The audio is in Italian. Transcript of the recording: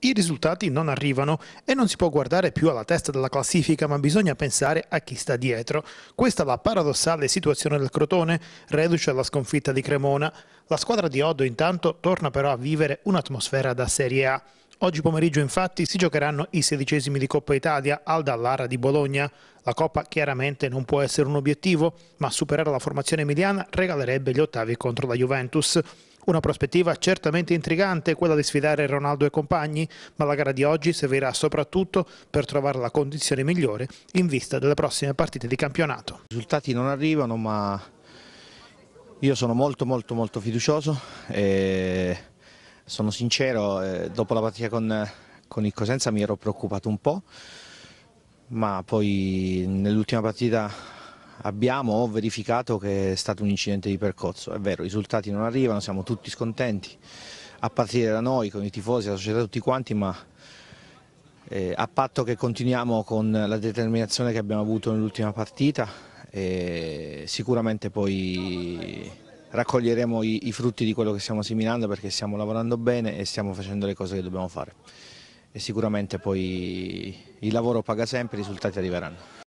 I risultati non arrivano e non si può guardare più alla testa della classifica, ma bisogna pensare a chi sta dietro. Questa è la paradossale situazione del Crotone, reduce alla sconfitta di Cremona. La squadra di Oddo intanto torna però a vivere un'atmosfera da Serie A. Oggi pomeriggio infatti si giocheranno i sedicesimi di Coppa Italia al Dallara di Bologna. La Coppa chiaramente non può essere un obiettivo, ma superare la formazione emiliana regalerebbe gli ottavi contro la Juventus. Una prospettiva certamente intrigante quella di sfidare Ronaldo e compagni, ma la gara di oggi servirà soprattutto per trovare la condizione migliore in vista delle prossime partite di campionato. I risultati non arrivano, ma io sono molto molto molto fiducioso e sono sincero, eh, dopo la partita con, con il Cosenza mi ero preoccupato un po', ma poi nell'ultima partita abbiamo verificato che è stato un incidente di percorso, è vero, i risultati non arrivano, siamo tutti scontenti, a partire da noi, con i tifosi, la società, tutti quanti, ma eh, a patto che continuiamo con la determinazione che abbiamo avuto nell'ultima partita, eh, sicuramente poi raccoglieremo i, i frutti di quello che stiamo seminando perché stiamo lavorando bene e stiamo facendo le cose che dobbiamo fare e sicuramente poi il lavoro paga sempre i risultati arriveranno.